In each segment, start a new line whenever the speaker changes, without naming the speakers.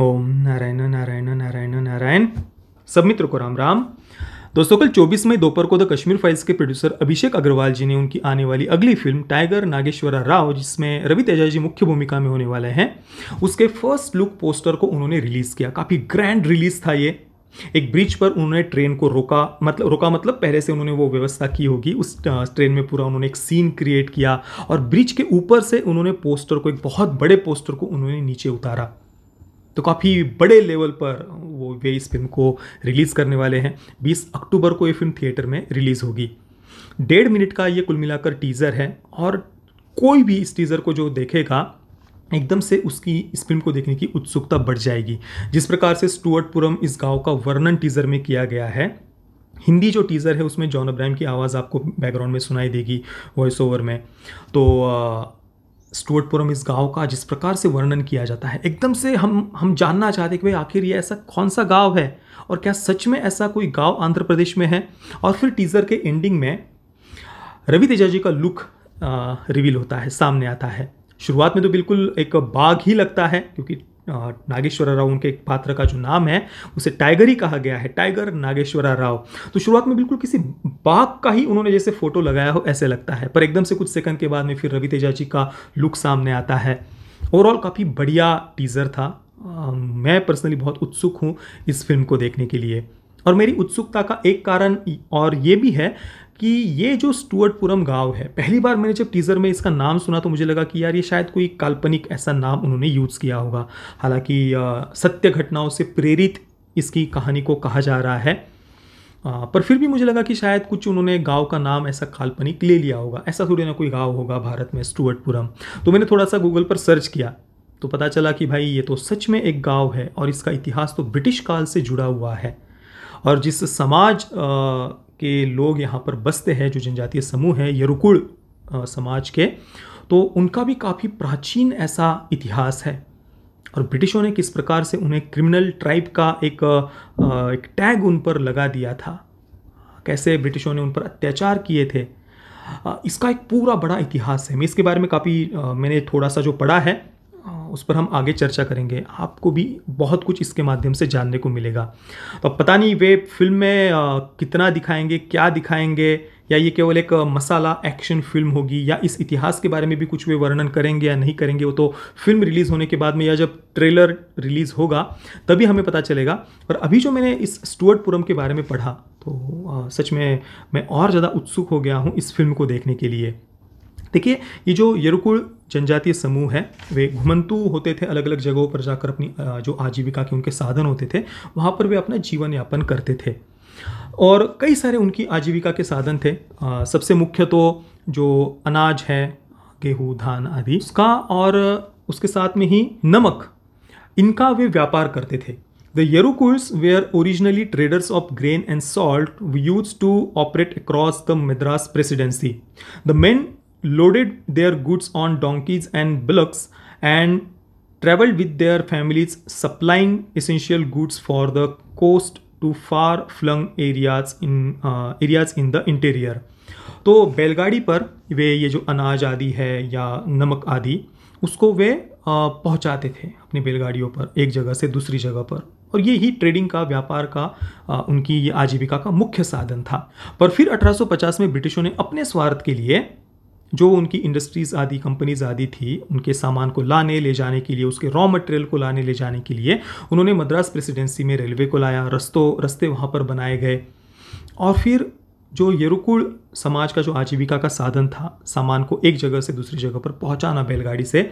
ओम नारायण नारायण नारायण नारायण सब मित्रों को राम राम दोस्तों कल 24 मई दोपहर को द कश्मीर फाइल्स के प्रोड्यूसर अभिषेक अग्रवाल जी ने उनकी आने वाली अगली फिल्म टाइगर नागेश्वरा राव जिसमें रवि तेजा जी मुख्य भूमिका में होने वाले हैं उसके फर्स्ट लुक पोस्टर को उन्होंने रिलीज़ किया काफ़ी ग्रैंड रिलीज़ था ये एक ब्रिज पर उन्होंने ट्रेन को रोका मतलब रोका मतलब पहले से उन्होंने वो व्यवस्था की होगी उस ट्रेन में पूरा उन्होंने एक सीन क्रिएट किया और ब्रिज के ऊपर से उन्होंने पोस्टर को एक बहुत बड़े पोस्टर को उन्होंने नीचे उतारा तो काफ़ी बड़े लेवल पर वो वे इस फिल्म को रिलीज़ करने वाले हैं 20 अक्टूबर को ये फिल्म थिएटर में रिलीज़ होगी डेढ़ मिनट का ये कुल मिलाकर टीज़र है और कोई भी इस टीज़र को जो देखेगा एकदम से उसकी इस फिल्म को देखने की उत्सुकता बढ़ जाएगी जिस प्रकार से स्टुअर्टपुरम इस गांव का वर्णन टीज़र में किया गया है हिंदी जो टीज़र है उसमें जॉन अब्राहम की आवाज़ आपको बैकग्राउंड में सुनाई देगी वॉइस ओवर में तो स्टुअर्टपुरम इस गांव का जिस प्रकार से वर्णन किया जाता है एकदम से हम हम जानना चाहते कि भाई आखिर ये ऐसा कौन सा गांव है और क्या सच में ऐसा कोई गांव आंध्र प्रदेश में है और फिर टीज़र के एंडिंग में रवि तेजा जी का लुक रिवील होता है सामने आता है शुरुआत में तो बिल्कुल एक बाघ ही लगता है क्योंकि नागेश्वरा राव उनके एक पात्र का जो नाम है उसे टाइगर ही कहा गया है टाइगर नागेश्वरा राव तो शुरुआत में बिल्कुल किसी बाघ का ही उन्होंने जैसे फोटो लगाया हो ऐसे लगता है पर एकदम से कुछ सेकंड के बाद में फिर रवि तेजा जी का लुक सामने आता है ओवरऑल काफ़ी बढ़िया टीज़र था आ, मैं पर्सनली बहुत उत्सुक हूँ इस फिल्म को देखने के लिए और मेरी उत्सुकता का एक कारण और ये भी है कि ये जो स्टुअर्टपुरम गांव है पहली बार मैंने जब टीज़र में इसका नाम सुना तो मुझे लगा कि यार ये शायद कोई काल्पनिक ऐसा नाम उन्होंने यूज़ किया होगा हालांकि सत्य घटनाओं से प्रेरित इसकी कहानी को कहा जा रहा है आ, पर फिर भी मुझे लगा कि शायद कुछ उन्होंने गांव का नाम ऐसा काल्पनिक ले लिया होगा ऐसा थोड़ी ना कोई गांव होगा भारत में स्टुअर्टपुरम तो मैंने थोड़ा सा गूगल पर सर्च किया तो पता चला कि भाई ये तो सच में एक गांव है और इसका इतिहास तो ब्रिटिश काल से जुड़ा हुआ है और जिस समाज आ, के लोग यहाँ पर बसते हैं जो जनजातीय समूह हैं यरुकुल समाज के तो उनका भी काफ़ी प्राचीन ऐसा इतिहास है और ब्रिटिशों ने किस प्रकार से उन्हें क्रिमिनल ट्राइब का एक, एक टैग उन पर लगा दिया था कैसे ब्रिटिशों ने उन पर अत्याचार किए थे इसका एक पूरा बड़ा इतिहास है मैं इसके बारे में काफ़ी मैंने थोड़ा सा जो पढ़ा है उस पर हम आगे चर्चा करेंगे आपको भी बहुत कुछ इसके माध्यम से जानने को मिलेगा तो अब पता नहीं वे फिल्म में कितना दिखाएंगे क्या दिखाएंगे या ये केवल एक मसाला एक्शन फिल्म होगी या इस इतिहास के बारे में भी कुछ वे वर्णन करेंगे या नहीं करेंगे वो तो फिल्म रिलीज़ होने के बाद में या जब ट्रेलर रिलीज़ होगा तभी हमें पता चलेगा पर अभी जो मैंने इस स्टुअर्टपुरम के बारे में पढ़ा तो आ, सच में मैं और ज़्यादा उत्सुक हो गया हूँ इस फिल्म को देखने के लिए देखिए ये जो यरुकुल जनजातीय समूह है वे घुमंतु होते थे अलग अलग जगहों पर जाकर अपनी जो आजीविका के उनके साधन होते थे वहाँ पर वे अपना जीवन यापन करते थे और कई सारे उनकी आजीविका के साधन थे आ, सबसे मुख्य तो जो अनाज है गेहूँ धान आदि उसका और उसके साथ में ही नमक इनका वे व्यापार करते थे the Yerukuls were originally traders of grain and salt used to operate across the Madras presidency the men loaded their goods on donkeys and bullocks and traveled with their families supplying essential goods for the coast to far flung areas in uh, areas in the interior तो बैलगाड़ी पर वे ये जो अनाज आदि है या नमक आदि उसको वे पहुंचाते थे अपनी बैलगाड़ियों पर एक जगह से दूसरी जगह पर और ये ही ट्रेडिंग का व्यापार का उनकी ये आजीविका का मुख्य साधन था पर फिर 1850 में ब्रिटिशों ने अपने स्वार्थ के लिए जो उनकी इंडस्ट्रीज़ आदि कंपनीज़ आदि थी उनके सामान को लाने ले जाने के लिए उसके रॉ मटेरियल को लाने ले जाने के लिए उन्होंने मद्रास प्रेसिडेंसी में रेलवे को लाया रस्तों रस्ते वहाँ पर बनाए गए और फिर जो यरुकुल समाज का जो आजीविका का साधन था सामान को एक जगह से दूसरी जगह पर पहुँचाना बैलगाड़ी से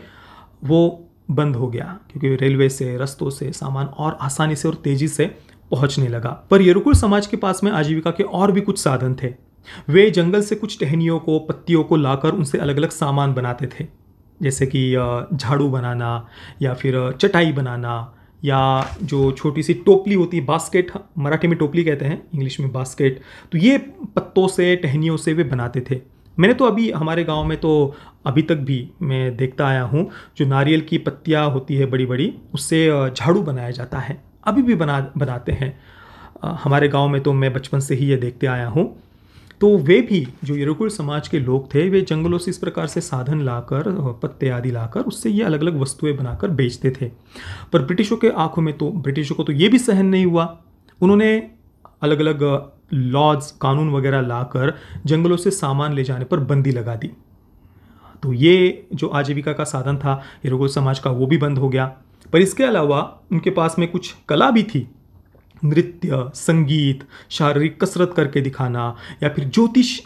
वो बंद हो गया क्योंकि रेलवे से रस्तों से सामान और आसानी से और तेज़ी से पहुँचने लगा पर यरुकुल समाज के पास में आजीविका के और भी कुछ साधन थे वे जंगल से कुछ टहनियों को पत्तियों को लाकर उनसे अलग अलग सामान बनाते थे जैसे कि झाड़ू बनाना या फिर चटाई बनाना या जो छोटी सी टोपली होती है बास्केट मराठी में टोपली कहते हैं इंग्लिश में बास्केट तो ये पत्तों से टहनियों से वे बनाते थे मैंने तो अभी हमारे गांव में तो अभी तक भी मैं देखता आया हूँ जो नारियल की पत्तियाँ होती है बड़ी बड़ी उससे झाड़ू बनाया जाता है अभी भी बना बनाते हैं हमारे गांव में तो मैं बचपन से ही ये देखते आया हूँ तो वे भी जो यरुकुल समाज के लोग थे वे जंगलों से इस प्रकार से साधन लाकर पत्ते आदि लाकर उससे ये अलग अलग वस्तुएं बनाकर बेचते थे पर ब्रिटिशों के आंखों में तो ब्रिटिशों को तो ये भी सहन नहीं हुआ उन्होंने अलग अलग लॉज कानून वगैरह लाकर जंगलों से सामान ले जाने पर बंदी लगा दी तो ये जो आजीविका का साधन था यरुगुल समाज का वो भी बंद हो गया पर इसके अलावा उनके पास में कुछ कला भी थी नृत्य संगीत शारीरिक कसरत करके दिखाना या फिर ज्योतिष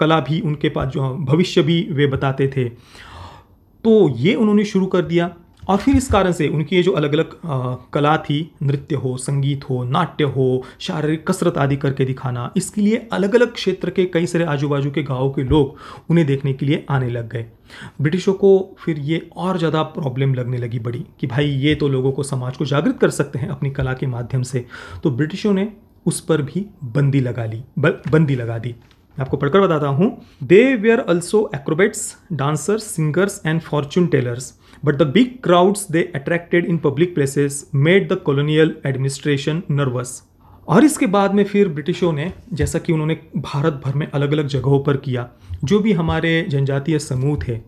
कला भी उनके पास जो भविष्य भी वे बताते थे तो ये उन्होंने शुरू कर दिया और फिर इस कारण से उनकी ये जो अलग अलग कला थी नृत्य हो संगीत हो नाट्य हो शारीरिक कसरत आदि करके दिखाना इसके लिए अलग अलग क्षेत्र के कई सारे आजू बाजू के गाँव के लोग उन्हें देखने के लिए आने लग गए ब्रिटिशों को फिर ये और ज़्यादा प्रॉब्लम लगने लगी बड़ी कि भाई ये तो लोगों को समाज को जागृत कर सकते हैं अपनी कला के माध्यम से तो ब्रिटिशों ने उस पर भी बंदी लगा ली बंदी लगा दी मैं आपको पढ़कर बताता हूँ they were also acrobats dancers singers and fortune tellers But the big crowds they attracted in public places made the colonial administration nervous. और इसके बाद में फिर ब्रिटिशों ने जैसा कि उन्होंने भारत भर में अलग अलग जगहों पर किया जो भी हमारे जनजातीय समूह थे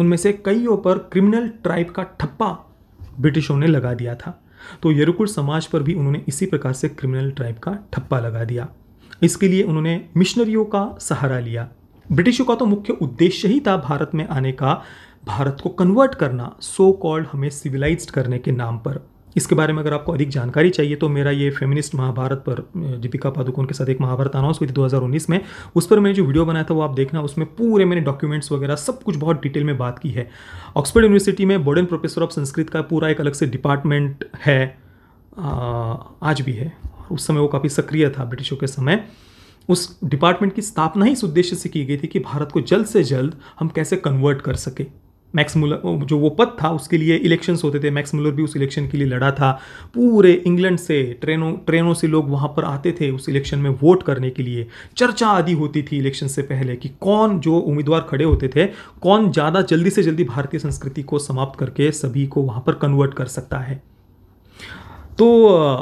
उनमें से कईयों पर क्रिमिनल ट्राइब का ठप्पा ब्रिटिशों ने लगा दिया था तो यरुकुल समाज पर भी उन्होंने इसी प्रकार से क्रिमिनल ट्राइब का ठप्पा लगा दिया इसके लिए उन्होंने मिशनरियों का सहारा लिया ब्रिटिशों का तो मुख्य उद्देश्य ही था भारत में आने का भारत को कन्वर्ट करना सो कॉल्ड हमें सिविलाइज्ड करने के नाम पर इसके बारे में अगर आपको अधिक जानकारी चाहिए तो मेरा ये फेमिनिस्ट महाभारत पर दीपिका पादुकोण के साथ एक महाभारत अनाउंस हुई थी उन्नीस में उस पर मैंने जो वीडियो बनाया था वो आप देखना उसमें पूरे मैंने डॉक्यूमेंट्स वगैरह सब कुछ बहुत डिटेल में बात की है ऑक्सफर्ड यूनिवर्सिटी में बॉर्डन प्रोफेसर ऑफ संस्कृत का पूरा एक अलग से डिपार्टमेंट है आज भी है उस समय वो काफ़ी सक्रिय था ब्रिटिशों के समय उस डिपार्टमेंट की स्थापना ही इस उद्देश्य से की गई थी कि भारत को जल्द से जल्द हम कैसे कन्वर्ट कर सकें मैक्स मुलर जो वो पद था उसके लिए इलेक्शंस होते थे मैक्स मुलर भी उस इलेक्शन के लिए लड़ा था पूरे इंग्लैंड से ट्रेनों ट्रेनों से लोग वहाँ पर आते थे उस इलेक्शन में वोट करने के लिए चर्चा आदि होती थी इलेक्शन से पहले कि कौन जो उम्मीदवार खड़े होते थे कौन ज़्यादा जल्दी से जल्दी भारतीय संस्कृति को समाप्त करके सभी को वहाँ पर कन्वर्ट कर सकता है तो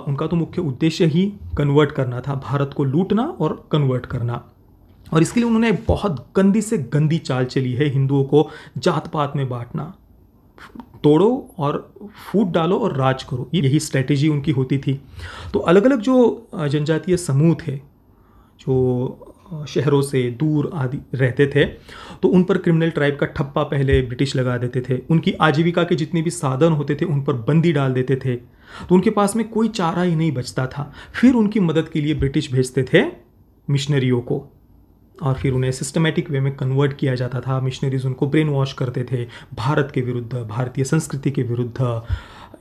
उनका तो मुख्य उद्देश्य ही कन्वर्ट करना था भारत को लूटना और कन्वर्ट करना और इसके लिए उन्होंने बहुत गंदी से गंदी चाल चली है हिंदुओं को जात पात में बांटना तोड़ो और फूट डालो और राज करो यही स्ट्रेटेजी उनकी होती थी तो अलग अलग जो जनजातीय समूह थे जो शहरों से दूर आदि रहते थे तो उन पर क्रिमिनल ट्राइब का ठप्पा पहले ब्रिटिश लगा देते थे उनकी आजीविका के जितने भी साधन होते थे उन पर बंदी डाल देते थे तो उनके पास में कोई चारा ही नहीं बचता था फिर उनकी मदद के लिए ब्रिटिश भेजते थे मिशनरियों को और फिर उन्हें सिस्टमेटिक वे में कन्वर्ट किया जाता था मिशनरीज उनको ब्रेन वॉश करते थे भारत के विरुद्ध भारतीय संस्कृति के विरुद्ध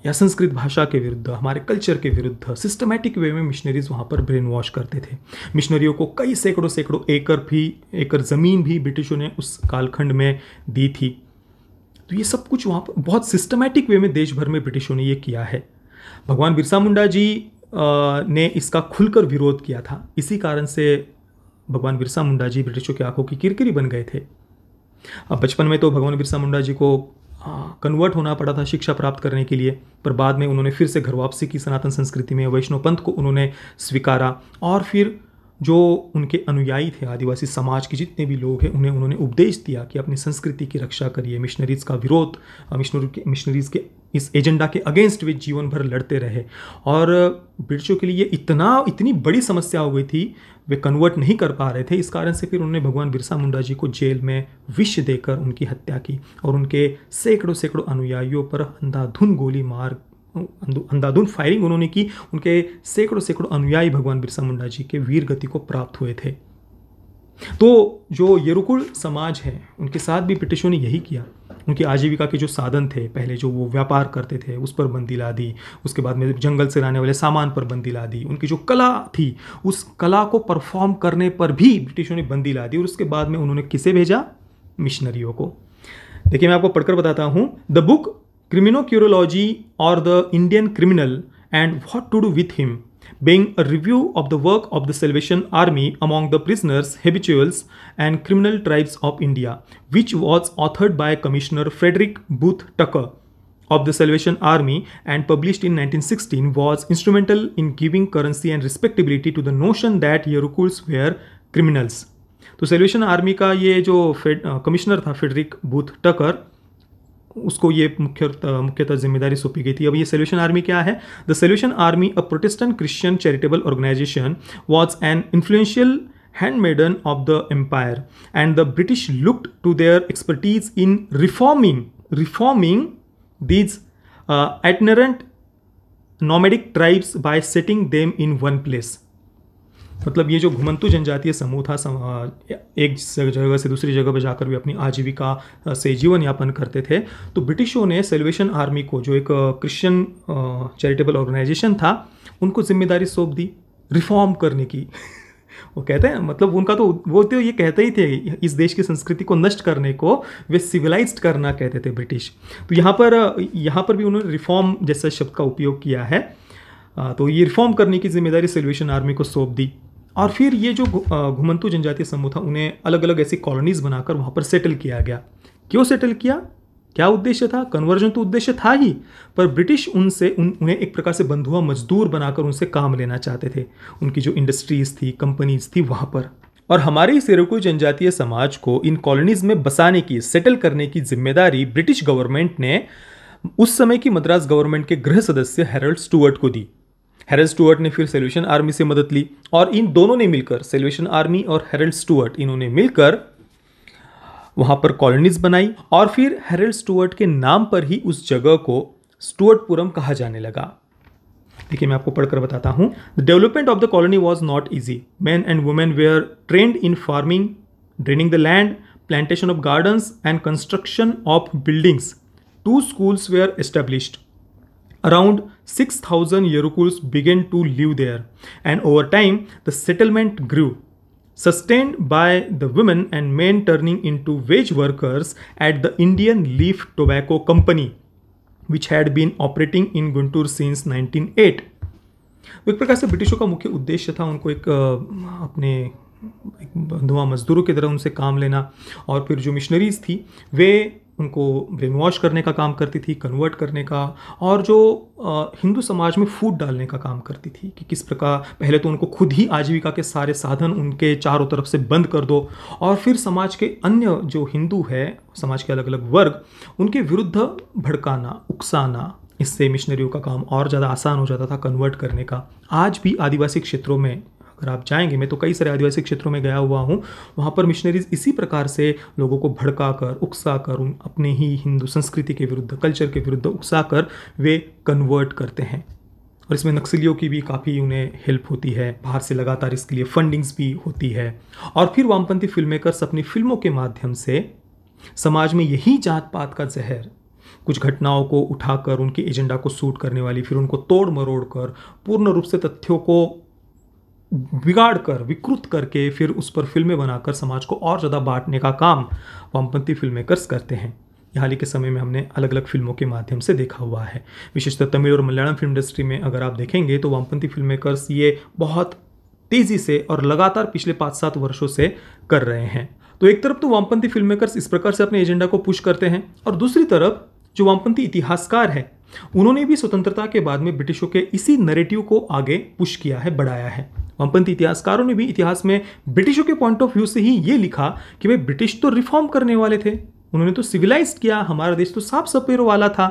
या संस्कृत भाषा के विरुद्ध हमारे कल्चर के विरुद्ध सिस्टमेटिक वे में मिशनरीज वहाँ पर ब्रेन वॉश करते थे मिशनरियों को कई सैकड़ों सैकड़ों एकड़ भी एकड़ ज़मीन भी ब्रिटिशों ने उस कालखंड में दी थी तो ये सब कुछ वहाँ पर बहुत सिस्टमेटिक वे में देश भर में ब्रिटिशों ने ये किया है भगवान बिरसा मुंडा जी ने इसका खुलकर विरोध किया था इसी कारण से भगवान बिरसा मुंडा जी ब्रिटिशों की आंखों की किरकिरी बन गए थे अब बचपन में तो भगवान बिरसा मुंडा जी को कन्वर्ट होना पड़ा था शिक्षा प्राप्त करने के लिए पर बाद में उन्होंने फिर से घर वापसी की सनातन संस्कृति में वैष्णव पंथ को उन्होंने स्वीकारा और फिर जो उनके अनुयायी थे आदिवासी समाज के जितने भी लोग हैं उन्हें उन्होंने उपदेश दिया कि अपनी संस्कृति की रक्षा करिए मिशनरीज़ का विरोध मिशनरी मिशनरीज़ के इस एजेंडा के अगेंस्ट वे जीवन भर लड़ते रहे और ब्रिटिशों के लिए इतना इतनी बड़ी समस्या हो गई थी वे कन्वर्ट नहीं कर पा रहे थे इस कारण से फिर उन्होंने भगवान बिरसा मुंडा जी को जेल में विष देकर उनकी हत्या की और उनके सैकड़ों सैकड़ों अनुयायियों पर अंधाधुन गोली मार अंधाधुन फायरिंग उन्होंने की उनके सैकड़ों सैकड़ों अनुयायी भगवान बिरसा मुंडा जी के वीर गति को प्राप्त हुए थे तो जो यरुकुल समाज है उनके साथ भी ब्रिटिशों ने यही किया उनकी आजीविका के जो साधन थे पहले जो वो व्यापार करते थे उस पर बंदी ला दी उसके बाद में जंगल से रहने वाले सामान पर बंदी ला दी उनकी जो कला थी उस कला को परफॉर्म करने पर भी ब्रिटिशों ने बंदी ला दी और उसके बाद में उन्होंने किसे भेजा मिशनरियों को देखिए मैं आपको पढ़कर बताता हूँ द बुक क्रिमिनो क्यूरोलॉजी और the Indian criminal and what to do with him being a review of the work of the Salvation Army among the prisoners, habituals, and criminal tribes of India, which was authored by Commissioner Frederick Booth Tucker of the Salvation Army and published in 1916 was instrumental in giving currency and respectability to the notion that Yerukuls were criminals. तो salvation army का ये जो commissioner था Frederick booth टकर उसको ये मुख्य मुख्यतः जिम्मेदारी सौंपी गई थी अब ये सोल्यूशन आर्मी क्या है the salvation army a Protestant Christian charitable organisation was an influential handmaiden of the empire and the British looked to their expertise in reforming reforming these itinerant nomadic tribes by settling them in one place मतलब ये जो घुमंतु जनजातीय समूह था सम, एक जगह से दूसरी जगह पर जाकर भी अपनी आजीविका से जीवन यापन करते थे तो ब्रिटिशों ने सेल्वेशन आर्मी को जो एक क्रिश्चियन चैरिटेबल ऑर्गेनाइजेशन था उनको जिम्मेदारी सौंप दी रिफॉर्म करने की वो कहते हैं मतलब उनका तो वो तो ये कहते ही थे इस देश की संस्कृति को नष्ट करने को वे सिविलाइज करना कहते थे ब्रिटिश तो यहाँ पर यहाँ पर भी उन्होंने रिफॉर्म जैसा शब्द का उपयोग किया है तो ये रिफॉर्म करने की जिम्मेदारी सेल्वेशन आर्मी को सौंप दी और फिर ये जो घुमंतु जनजातीय समूह था उन्हें अलग अलग ऐसी कॉलोनीज बनाकर वहाँ पर सेटल किया गया क्यों सेटल किया क्या उद्देश्य था कन्वर्जन तो उद्देश्य था ही पर ब्रिटिश उनसे उन उन्हें एक प्रकार से बंधुआ मजदूर बनाकर उनसे काम लेना चाहते थे उनकी जो इंडस्ट्रीज थी कंपनीज थी वहाँ पर और हमारे इस सेरोकुई जनजातीय समाज को इन कॉलोनीज में बसाने की सेटल करने की जिम्मेदारी ब्रिटिश गवर्नमेंट ने उस समय की मद्रास गवर्नमेंट के गृह सदस्य हेरल्ड स्टुअर्ट को दी हेरल्ड स्टूअर्ट ने फिर सेल्यूशन आर्मी से मदद ली और इन दोनों ने मिलकर सेल्यूशन आर्मी और हेरल्ड स्टूअर्ट इन्होंने मिलकर वहाँ पर कॉलोनीज बनाई और फिर हेरल्ड स्टूअर्ट के नाम पर ही उस जगह को स्टूअर्टपुरम कहा जाने लगा देखिए मैं आपको पढ़कर बताता हूँ the development of the colony was not easy man and women we are trained in farming draining the land plantation of gardens and construction of buildings two schools we are established Around 6,000 Yerukuls began to live there, and over time, the settlement grew. Sustained by the women and men turning into wage workers at the Indian Leaf Tobacco Company, which had been operating in Guntur since 1908. एक प्रकार से ब्रिटिशों का मुख्य उद्देश्य था उनको एक अपने धुआं मजदूरों की तरह उनसे काम लेना और फिर जो मिशनरीज थी वे उनको ब्रेन वॉश करने का काम करती थी कन्वर्ट करने का और जो हिंदू समाज में फूट डालने का काम करती थी कि किस प्रकार पहले तो उनको खुद ही आजीविका के सारे साधन उनके चारों तरफ से बंद कर दो और फिर समाज के अन्य जो हिंदू है समाज के अलग अलग वर्ग उनके विरुद्ध भड़काना उकसाना इससे मिशनरियों का काम और ज़्यादा आसान हो जाता था कन्वर्ट करने का आज भी आदिवासी क्षेत्रों में अगर आप जाएंगे मैं तो कई सारे आदिवासी क्षेत्रों में गया हुआ हूँ वहाँ पर मिशनरीज इसी प्रकार से लोगों को भड़का कर उकसा कर उन अपने ही हिंदू संस्कृति के विरुद्ध कल्चर के विरुद्ध उकसा कर वे कन्वर्ट करते हैं और इसमें नक्सलियों की भी काफ़ी उन्हें हेल्प होती है बाहर से लगातार इसके लिए फंडिंग्स भी होती है और फिर वामपंथी फिल्म मेकर्स अपनी फिल्मों के माध्यम से समाज में यही जात पात का जहर कुछ घटनाओं को उठाकर उनके एजेंडा को सूट करने वाली फिर उनको तोड़ मरोड़ कर पूर्ण रूप से तथ्यों को बिगाड़ कर विकृत करके फिर उस पर फिल्में बनाकर समाज को और ज़्यादा बांटने का काम वामपंथी फिल्म मेकर्स करते हैं हाल ही के समय में हमने अलग अलग फिल्मों के माध्यम से देखा हुआ है विशेषतः तमिल और मलयालम फिल्म इंडस्ट्री में अगर आप देखेंगे तो वामपंथी फिल्म मेकर्स ये बहुत तेज़ी से और लगातार पिछले पाँच सात वर्षों से कर रहे हैं तो एक तरफ तो वामपंथी फिल्म मेकर्स इस प्रकार से अपने एजेंडा को पुश करते हैं और दूसरी तरफ जो वामपंथी इतिहासकार हैं उन्होंने भी स्वतंत्रता के बाद में ब्रिटिशों के इसी नरेटिव को आगे पुश किया है बढ़ाया है वामपंथी इतिहासकारों ने भी इतिहास में ब्रिटिशों के पॉइंट ऑफ व्यू से ही ये लिखा कि भाई ब्रिटिश तो रिफॉर्म करने वाले थे उन्होंने तो सिविलाइज किया हमारा देश तो साफ सफेरों वाला था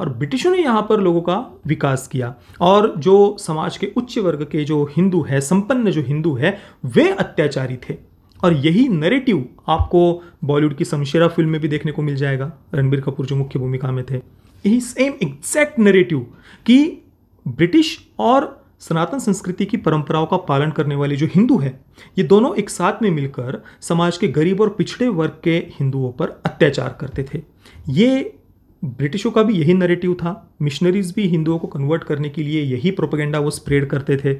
और ब्रिटिशों ने यहाँ पर लोगों का विकास किया और जो समाज के उच्च वर्ग के जो हिंदू है संपन्न जो हिंदू है वे अत्याचारी थे और यही नरेटिव आपको बॉलीवुड की शमशेरा फिल्म में भी देखने को मिल जाएगा रणबीर कपूर जो मुख्य भूमिका में थे यही सेम एग्जैक्ट नरेटिव कि ब्रिटिश और सनातन संस्कृति की परंपराओं का पालन करने वाले जो हिंदू हैं ये दोनों एक साथ में मिलकर समाज के गरीब और पिछड़े वर्ग के हिंदुओं पर अत्याचार करते थे ये ब्रिटिशों का भी यही नरेटिव था मिशनरीज भी हिंदुओं को कन्वर्ट करने के लिए यही प्रोपोगेंडा वो स्प्रेड करते थे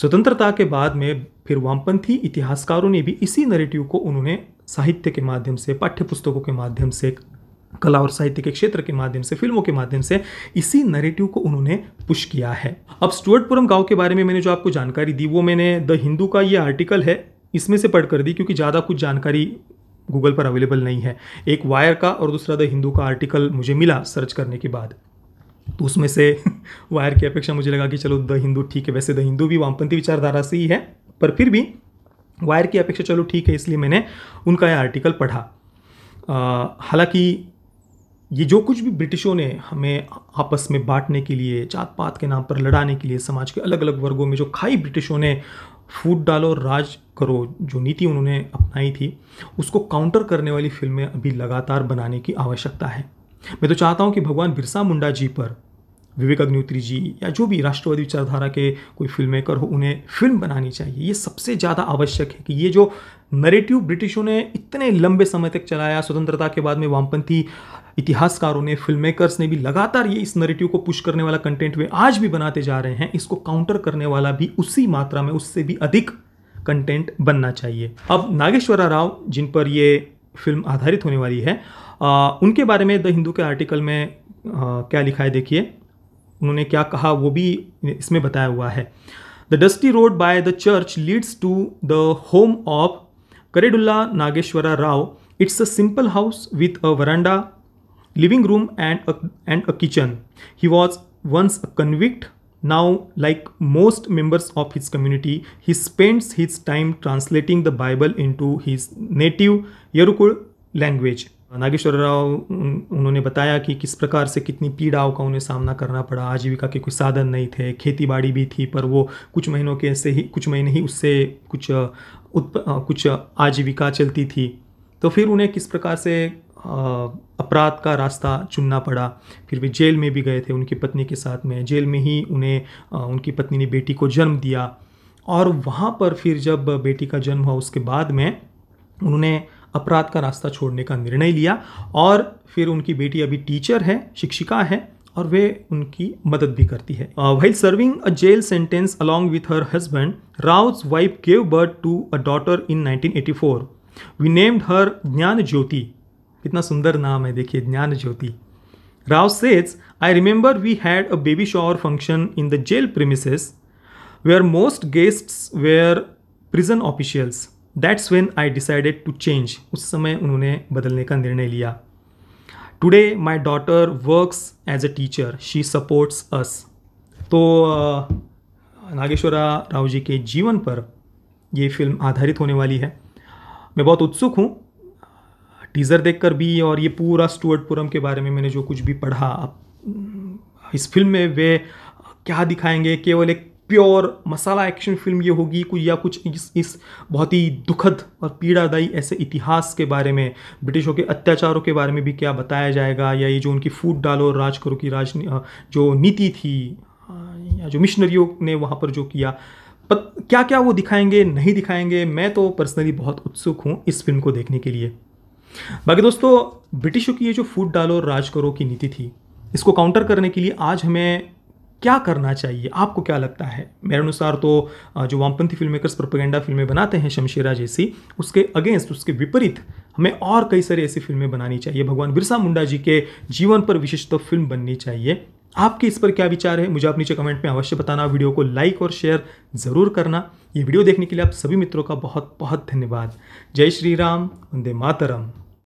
स्वतंत्रता के बाद में फिर वामपंथी इतिहासकारों ने भी इसी नरेटिव को उन्होंने साहित्य के माध्यम से पाठ्य पुस्तकों के माध्यम से कला और साहित्य के क्षेत्र के माध्यम से फिल्मों के माध्यम से इसी नरेटिव को उन्होंने पुश किया है अब स्टुअर्टपुरम गांव के बारे में मैंने जो आपको जानकारी दी वो मैंने द हिंदू का ये आर्टिकल है इसमें से पढ़ कर दी क्योंकि ज़्यादा कुछ जानकारी गूगल पर अवेलेबल नहीं है एक वायर का और दूसरा द हिंदू का आर्टिकल मुझे मिला सर्च करने के बाद तो उसमें से वायर की अपेक्षा मुझे लगा कि चलो द हिंदू ठीक है वैसे द हिंदू भी वामपंथी विचारधारा से ही है पर फिर भी वायर की अपेक्षा चलो ठीक है इसलिए मैंने उनका यह आर्टिकल पढ़ा हालांकि ये जो कुछ भी ब्रिटिशों ने हमें आपस में बांटने के लिए जात पात के नाम पर लड़ाने के लिए समाज के अलग अलग वर्गों में जो खाई ब्रिटिशों ने फूट डालो राज करो जो नीति उन्होंने अपनाई थी उसको काउंटर करने वाली फिल्में अभी लगातार बनाने की आवश्यकता है मैं तो चाहता हूँ कि भगवान बिरसा मुंडा जी पर विवेक अग्निहोत्री जी या जो भी राष्ट्रवादी विचारधारा के कोई फिल्म मेकर हो उन्हें फिल्म बनानी चाहिए ये सबसे ज़्यादा आवश्यक है कि ये जो नरेटिव ब्रिटिशों ने इतने लंबे समय तक चलाया स्वतंत्रता के बाद में वामपंथी इतिहासकारों ने फिल्म मेकर्स ने भी लगातार ये इस नरेटिव को पुश करने वाला कंटेंट वे आज भी बनाते जा रहे हैं इसको काउंटर करने वाला भी उसी मात्रा में उससे भी अधिक कंटेंट बनना चाहिए अब नागेश्वरा राव जिन पर ये फिल्म आधारित होने वाली है आ, उनके बारे में द हिंदू के आर्टिकल में आ, क्या लिखा है देखिए उन्होंने क्या कहा वो भी इसमें बताया हुआ है the dusty road by the church leads to the home of Kareddula Nageswara Rao it's a simple house with a veranda living room and a, and a kitchen. He was once a convict. Now, like most members of his community, he spends his time translating the Bible into his native Yerukul language. Nageswara Rao उन्होंने बताया कि किस प्रकार से कितनी पीड़ाओं का उन्हें सामना करना पड़ा आजीविका के कुछ साधन नहीं थे खेती बाड़ी भी थी पर वो कुछ महीनों के से ही कुछ महीने ही उससे कुछ उत्प कुछ आजीविका चलती थी तो फिर उन्हें किस प्रकार से अपराध का रास्ता चुनना पड़ा फिर वे जेल में भी गए थे उनकी पत्नी के साथ में जेल में ही उन्हें उनकी पत्नी ने बेटी को जन्म दिया और वहाँ पर फिर जब बेटी का जन्म हुआ उसके बाद में उन्होंने अपराध का रास्ता छोड़ने का निर्णय लिया और फिर उनकी बेटी अभी टीचर है शिक्षिका है और वे उनकी मदद भी करती है while serving a jail sentence along with her husband Rao's wife gave birth to a daughter in 1984 we named her Gyan Jyoti कितना सुंदर नाम है देखिए Gyan Jyoti Rao says I remember we had a baby shower function in the jail premises where most guests were prison officials that's when I decided to change उस समय उन्होंने बदलने का निर्णय लिया today my daughter works as a teacher she supports us तो नागेश्वरा राव जी के जीवन पर ये फिल्म आधारित होने वाली है मैं बहुत उत्सुक हूँ टीज़र देखकर भी और ये पूरा स्टूअर्ट पुरम के बारे में मैंने जो कुछ भी पढ़ा हम्म, इस फिल्म में वे क्या दिखाएंगे केवल एक प्योर मसाला एक्शन फिल्म ये होगी कुछ या कुछ इस इस बहुत ही दुखद और पीड़ादायी ऐसे इतिहास के बारे में ब्रिटिशों के अत्याचारों के बारे में भी क्या बताया जाएगा या ये जो उनकी फूट डालो राज करो की राज जो नीति थी या जो मिशनरियों ने वहाँ पर जो किया पर क्या क्या वो दिखाएंगे नहीं दिखाएंगे मैं तो पर्सनली बहुत उत्सुक हूँ इस फिल्म को देखने के लिए बाकी दोस्तों ब्रिटिशों की ये जो फूड डालो और राज करो की नीति थी इसको काउंटर करने के लिए आज हमें क्या करना चाहिए आपको क्या लगता है मेरे अनुसार तो जो वामपंथी फिल्म मेकर्स प्रोपेगेंडा फिल्में बनाते हैं शमशेरा जैसी उसके अगेंस्ट उसके विपरीत हमें और कई सारी ऐसी फिल्में बनानी चाहिए भगवान बिरसा मुंडा जी के जीवन पर विशिष्ट फिल्म बननी चाहिए आपके इस पर क्या विचार है मुझे आप नीचे कमेंट में अवश्य बताना वीडियो को लाइक और शेयर ज़रूर करना ये वीडियो देखने के लिए आप सभी मित्रों का बहुत बहुत धन्यवाद जय श्री राम वंदे मातरम